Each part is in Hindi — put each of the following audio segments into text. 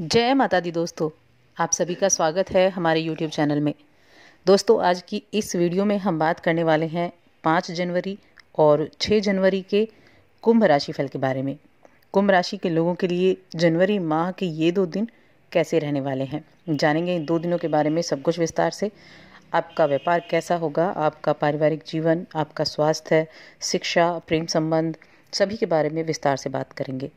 जय माता दी दोस्तों आप सभी का स्वागत है हमारे YouTube चैनल में दोस्तों आज की इस वीडियो में हम बात करने वाले हैं पाँच जनवरी और छः जनवरी के कुंभ राशि फल के बारे में कुंभ राशि के लोगों के लिए जनवरी माह के ये दो दिन कैसे रहने वाले हैं जानेंगे इन दो दिनों के बारे में सब कुछ विस्तार से आपका व्यापार कैसा होगा आपका पारिवारिक जीवन आपका स्वास्थ्य शिक्षा प्रेम संबंध सभी के बारे में विस्तार से बात करेंगे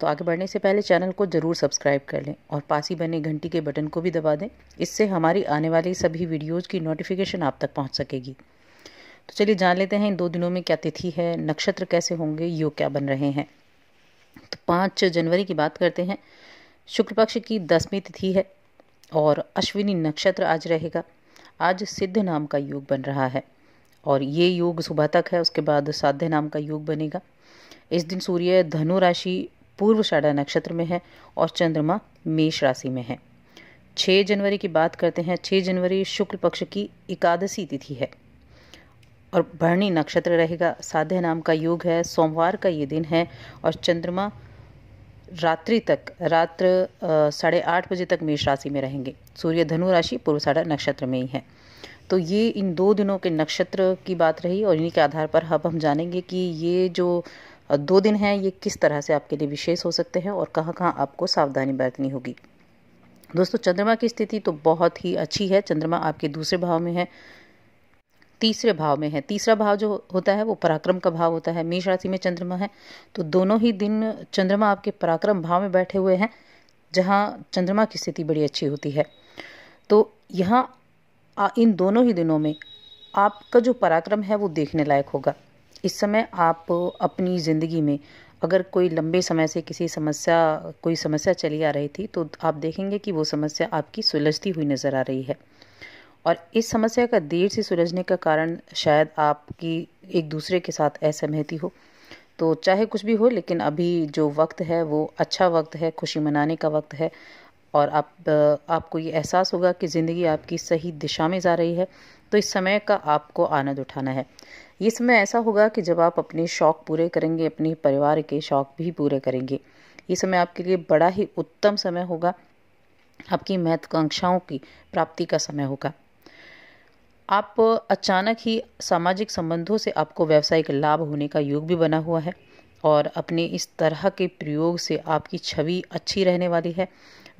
तो आगे बढ़ने से पहले चैनल को ज़रूर सब्सक्राइब कर लें और पास ही बने घंटी के बटन को भी दबा दें इससे हमारी आने वाली सभी वीडियोज़ की नोटिफिकेशन आप तक पहुँच सकेगी तो चलिए जान लेते हैं इन दो दिनों में क्या तिथि है नक्षत्र कैसे होंगे योग क्या बन रहे हैं तो पाँच जनवरी की बात करते हैं शुक्ल पक्ष की दसवीं तिथि है और अश्विनी नक्षत्र आज रहेगा आज सिद्ध नाम का योग बन रहा है और ये योग सुबह तक है उसके बाद साध्य नाम का योग बनेगा इस दिन सूर्य धनु राशि पूर्व शाडा नक्षत्र में है और चंद्रमा मेष राशि में है 6 जनवरी की बात करते हैं 6 जनवरी शुक्ल पक्ष की एकादशी तिथि है और भरणी नक्षत्र रहेगा साध्य नाम का योग है सोमवार का ये दिन है और चंद्रमा रात्रि तक रात्र साढ़े आठ बजे तक मेष राशि में रहेंगे सूर्य धनु राशि साढ़ा नक्षत्र में ही है तो ये इन दो दिनों के नक्षत्र की बात रही और इन्हीं के आधार पर अब हम जानेंगे कि ये जो दो दिन हैं ये किस तरह से आपके लिए विशेष हो सकते हैं और कहाँ कहाँ आपको सावधानी बरतनी होगी दोस्तों चंद्रमा की स्थिति तो बहुत ही अच्छी है चंद्रमा आपके दूसरे भाव में है तीसरे भाव में है तीसरा भाव जो होता है वो पराक्रम का भाव होता है मेष राशि में चंद्रमा है तो दोनों ही दिन चंद्रमा आपके पराक्रम भाव में बैठे हुए हैं जहाँ चंद्रमा की स्थिति बड़ी अच्छी होती है तो यहाँ इन दोनों ही दिनों में आपका जो पराक्रम है वो देखने लायक होगा इस समय आप अपनी ज़िंदगी में अगर कोई लंबे समय से किसी समस्या कोई समस्या चली आ रही थी तो आप देखेंगे कि वो समस्या आपकी सुलझती हुई नज़र आ रही है और इस समस्या का देर से सुलझने का कारण शायद आपकी एक दूसरे के साथ असहमति हो तो चाहे कुछ भी हो लेकिन अभी जो वक्त है वो अच्छा वक्त है खुशी मनाने का वक्त है और आप आपको ये एहसास होगा कि ज़िंदगी आपकी सही दिशा में जा रही है तो इस समय का आपको आनंद उठाना है ये समय ऐसा होगा कि जब आप अपने शौक़ पूरे करेंगे अपने परिवार के शौक़ भी पूरे करेंगे ये समय आपके लिए बड़ा ही उत्तम समय होगा आपकी महत्वाकांक्षाओं की प्राप्ति का समय होगा आप अचानक ही सामाजिक संबंधों से आपको व्यावसायिक लाभ होने का योग भी बना हुआ है और अपने इस तरह के प्रयोग से आपकी छवि अच्छी रहने वाली है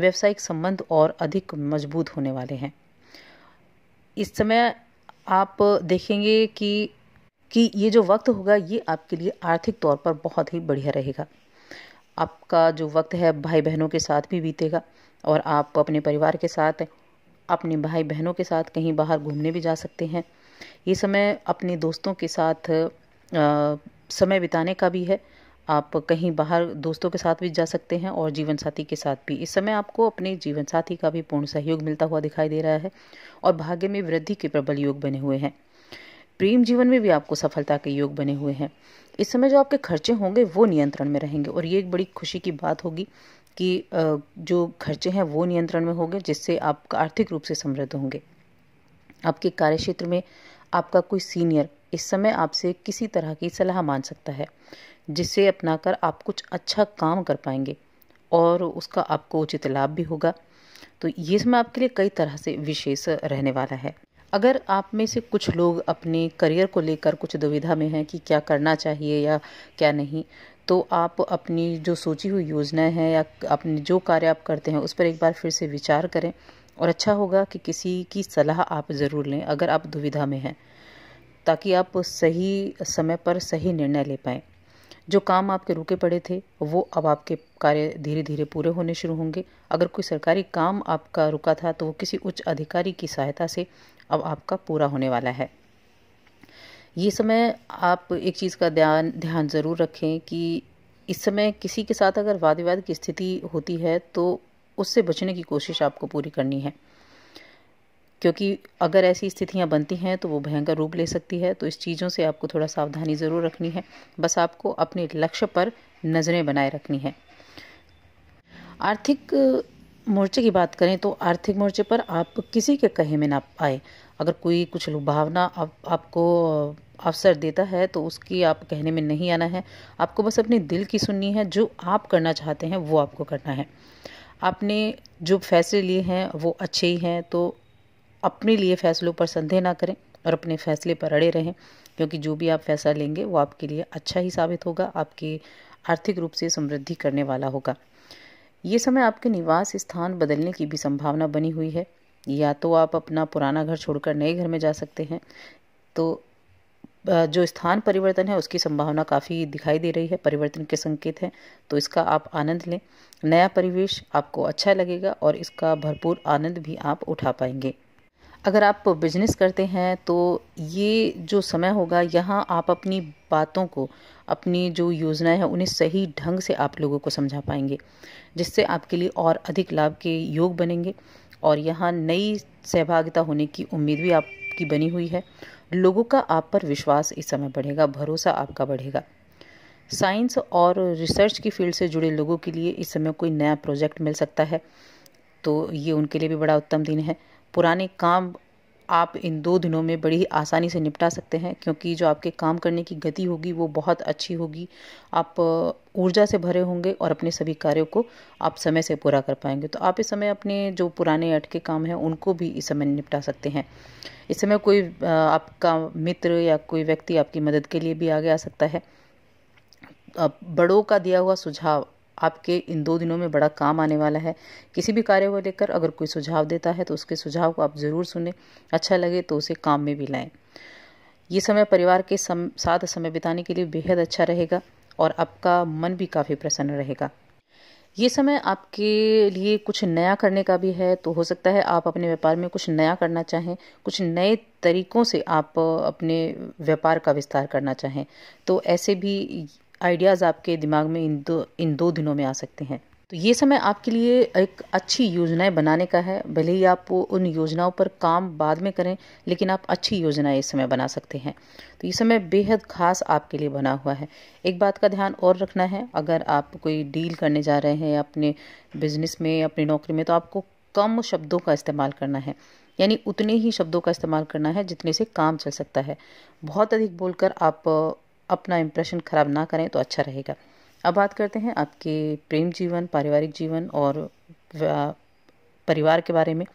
व्यावसायिक संबंध और अधिक मजबूत होने वाले हैं इस समय आप देखेंगे कि कि ये जो वक्त होगा ये आपके लिए आर्थिक तौर पर बहुत ही बढ़िया रहेगा आपका जो वक्त है भाई बहनों के साथ भी बीतेगा और आप अपने परिवार के साथ अपने भाई बहनों के साथ कहीं बाहर घूमने भी जा सकते हैं ये समय अपने दोस्तों के साथ आ, समय बिताने का भी है आप कहीं बाहर दोस्तों के साथ भी जा सकते हैं और जीवन साथी के साथ भी इस समय आपको अपने जीवन साथी का भी पूर्ण सहयोग मिलता हुआ दिखाई दे रहा है और भाग्य में वृद्धि के प्रबल योग बने हुए हैं प्रेम जीवन में भी आपको सफलता के योग बने हुए हैं इस समय जो आपके खर्चे होंगे वो नियंत्रण में रहेंगे और ये एक बड़ी खुशी की बात होगी कि जो खर्चे हैं वो नियंत्रण में होंगे जिससे आप आर्थिक रूप से समृद्ध होंगे आपके कार्य क्षेत्र में आपका कोई सीनियर इस समय आपसे किसी तरह की सलाह मान सकता है जिसे अपनाकर आप कुछ अच्छा काम कर पाएंगे और उसका आपको उचित लाभ भी होगा तो ये समय आपके लिए कई तरह से विशेष रहने वाला है अगर आप में से कुछ लोग अपने करियर को लेकर कुछ दुविधा में हैं कि क्या करना चाहिए या क्या नहीं तो आप अपनी जो सोची हुई योजनाएं हैं या अपने जो कार्य आप करते हैं उस पर एक बार फिर से विचार करें और अच्छा होगा कि किसी की सलाह आप ज़रूर लें अगर आप दुविधा में हैं ताकि आप सही समय पर सही निर्णय ले पाएँ जो काम आपके रुके पड़े थे वो अब आपके कार्य धीरे धीरे पूरे होने शुरू होंगे अगर कोई सरकारी काम आपका रुका था तो वो किसी उच्च अधिकारी की सहायता से अब आपका पूरा होने वाला है ये समय आप एक चीज़ का ध्यान ध्यान ज़रूर रखें कि इस समय किसी के साथ अगर वाद विवाद की स्थिति होती है तो उससे बचने की कोशिश आपको पूरी करनी है क्योंकि अगर ऐसी स्थितियां बनती हैं तो वो भयंकर रूप ले सकती है तो इस चीज़ों से आपको थोड़ा सावधानी ज़रूर रखनी है बस आपको अपने लक्ष्य पर नज़रें बनाए रखनी है आर्थिक मोर्चे की बात करें तो आर्थिक मोर्चे पर आप किसी के कहे में ना आए अगर कोई कुछ लुभावना आप, आपको अवसर देता है तो उसकी आप कहने में नहीं आना है आपको बस अपने दिल की सुननी है जो आप करना चाहते हैं वो आपको करना है आपने जो फैसले लिए हैं वो अच्छे ही हैं तो अपने लिए फैसलों पर संदेह ना करें और अपने फैसले पर अड़े रहें क्योंकि जो भी आप फैसला लेंगे वो आपके लिए अच्छा ही साबित होगा आपकी आर्थिक रूप से समृद्धि करने वाला होगा ये समय आपके निवास स्थान बदलने की भी संभावना बनी हुई है या तो आप अपना पुराना घर छोड़कर नए घर में जा सकते हैं तो जो स्थान परिवर्तन है उसकी संभावना काफ़ी दिखाई दे रही है परिवर्तन के संकेत हैं तो इसका आप आनंद लें नया परिवेश आपको अच्छा लगेगा और इसका भरपूर आनंद भी आप उठा पाएंगे अगर आप बिजनेस करते हैं तो ये जो समय होगा यहाँ आप अपनी बातों को अपनी जो योजनाएं हैं उन्हें सही ढंग से आप लोगों को समझा पाएंगे जिससे आपके लिए और अधिक लाभ के योग बनेंगे और यहाँ नई सहभागिता होने की उम्मीद भी आपकी बनी हुई है लोगों का आप पर विश्वास इस समय बढ़ेगा भरोसा आपका बढ़ेगा साइंस और रिसर्च की फील्ड से जुड़े लोगों के लिए इस समय कोई नया प्रोजेक्ट मिल सकता है तो ये उनके लिए भी बड़ा उत्तम दिन है पुराने काम आप इन दो दिनों में बड़ी आसानी से निपटा सकते हैं क्योंकि जो आपके काम करने की गति होगी वो बहुत अच्छी होगी आप ऊर्जा से भरे होंगे और अपने सभी कार्यों को आप समय से पूरा कर पाएंगे तो आप इस समय अपने जो पुराने अटके काम हैं उनको भी इस समय निपटा सकते हैं इस समय कोई आपका मित्र या कोई व्यक्ति आपकी मदद के लिए भी आगे आ सकता है बड़ों का दिया हुआ सुझाव आपके इन दो दिनों में बड़ा काम आने वाला है किसी भी कार्य को लेकर अगर कोई सुझाव देता है तो उसके सुझाव को आप ज़रूर सुने अच्छा लगे तो उसे काम में भी लाएं ये समय परिवार के सम, साथ समय बिताने के लिए बेहद अच्छा रहेगा और आपका मन भी काफ़ी प्रसन्न रहेगा ये समय आपके लिए कुछ नया करने का भी है तो हो सकता है आप अपने व्यापार में कुछ नया करना चाहें कुछ नए तरीकों से आप अपने व्यापार का विस्तार करना चाहें तो ऐसे भी आइडियाज़ आपके दिमाग में इन दो इन दो दिनों में आ सकते हैं तो ये समय आपके लिए एक अच्छी योजनाएं बनाने का है भले ही आप उन योजनाओं पर काम बाद में करें लेकिन आप अच्छी योजनाएं इस समय बना सकते हैं तो ये समय बेहद खास आपके लिए बना हुआ है एक बात का ध्यान और रखना है अगर आप कोई डील करने जा रहे हैं अपने बिजनेस में अपनी नौकरी में तो आपको कम शब्दों का इस्तेमाल करना है यानी उतने ही शब्दों का इस्तेमाल करना है जितने से काम चल सकता है बहुत अधिक बोलकर आप अपना इम्प्रेशन ख़राब ना करें तो अच्छा रहेगा अब बात करते हैं आपके प्रेम जीवन पारिवारिक जीवन और परिवार के बारे में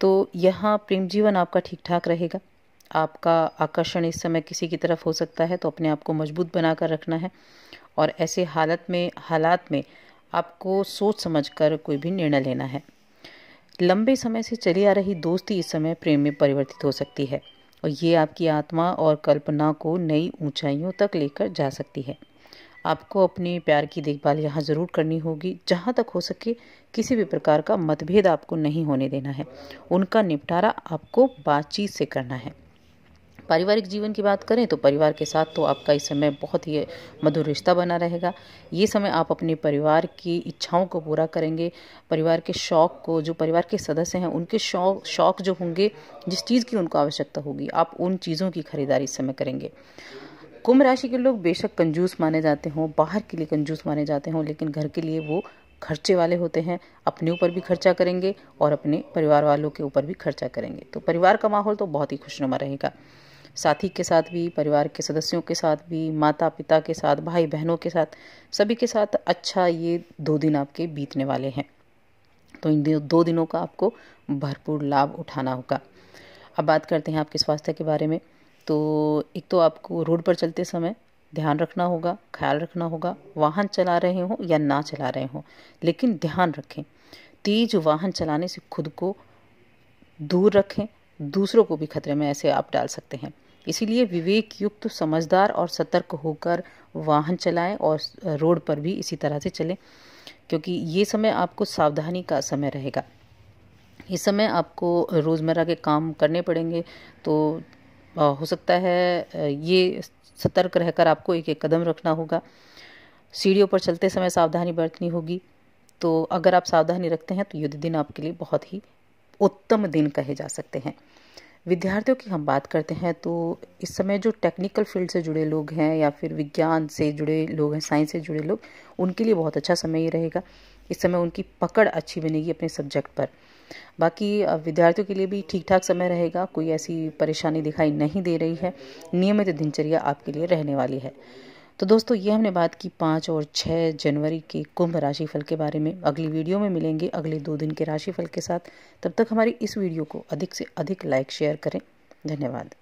तो यहाँ प्रेम जीवन आपका ठीक ठाक रहेगा आपका आकर्षण इस समय किसी की तरफ हो सकता है तो अपने आप को मजबूत बनाकर रखना है और ऐसे हालत में हालात में आपको सोच समझ कर कोई भी निर्णय लेना है लंबे समय से चली आ रही दोस्ती इस समय प्रेम में परिवर्तित हो सकती है और ये आपकी आत्मा और कल्पना को नई ऊंचाइयों तक लेकर जा सकती है आपको अपने प्यार की देखभाल यहाँ ज़रूर करनी होगी जहाँ तक हो सके किसी भी प्रकार का मतभेद आपको नहीं होने देना है उनका निपटारा आपको बातचीत से करना है पारिवारिक जीवन की बात करें तो परिवार के साथ तो आपका इस समय बहुत ही मधुर रिश्ता बना रहेगा ये समय आप अपने परिवार की इच्छाओं को पूरा करेंगे परिवार के शौक़ को जो परिवार के सदस्य हैं उनके शौक शौक जो होंगे जिस चीज़ की उनको आवश्यकता होगी आप उन चीज़ों की खरीदारी इस समय करेंगे कुंभ राशि के लोग बेशक कंजूस माने जाते हों बाहर के लिए कंजूस माने जाते हों लेकिन घर के लिए वो खर्चे वाले होते हैं अपने ऊपर भी खर्चा करेंगे और अपने परिवार वालों के ऊपर भी खर्चा करेंगे तो परिवार का माहौल तो बहुत ही खुशनुमा रहेगा साथी के साथ भी परिवार के सदस्यों के साथ भी माता पिता के साथ भाई बहनों के साथ सभी के साथ अच्छा ये दो दिन आपके बीतने वाले हैं तो इन दो दिनों का आपको भरपूर लाभ उठाना होगा अब बात करते हैं आपके स्वास्थ्य के बारे में तो एक तो आपको रोड पर चलते समय ध्यान रखना होगा ख्याल रखना होगा वाहन चला रहे हों या ना चला रहे हों लेकिन ध्यान रखें तेज वाहन चलाने से खुद को दूर रखें दूसरों को भी खतरे में ऐसे आप डाल सकते हैं इसीलिए विवेक युक्त समझदार और सतर्क होकर वाहन चलाएं और रोड पर भी इसी तरह से चलें क्योंकि ये समय आपको सावधानी का समय रहेगा इस समय आपको रोज़मर्रा के काम करने पड़ेंगे तो हो सकता है ये सतर्क रहकर आपको एक एक कदम रखना होगा सीढ़ियों पर चलते समय सावधानी बरतनी होगी तो अगर आप सावधानी रखते हैं तो युद्ध दिन आपके लिए बहुत ही उत्तम दिन कहे जा सकते हैं विद्यार्थियों की हम बात करते हैं तो इस समय जो टेक्निकल फील्ड से जुड़े लोग हैं या फिर विज्ञान से जुड़े लोग हैं साइंस से जुड़े लोग उनके लिए बहुत अच्छा समय ये रहेगा इस समय उनकी पकड़ अच्छी बनेगी अपने सब्जेक्ट पर बाकी विद्यार्थियों के लिए भी ठीक ठाक समय रहेगा कोई ऐसी परेशानी दिखाई नहीं दे रही है नियमित दिनचर्या आपके लिए रहने वाली है तो दोस्तों ये हमने बात की पाँच और छः जनवरी के कुंभ राशिफल के बारे में अगली वीडियो में मिलेंगे अगले दो दिन के राशिफल के साथ तब तक हमारी इस वीडियो को अधिक से अधिक लाइक शेयर करें धन्यवाद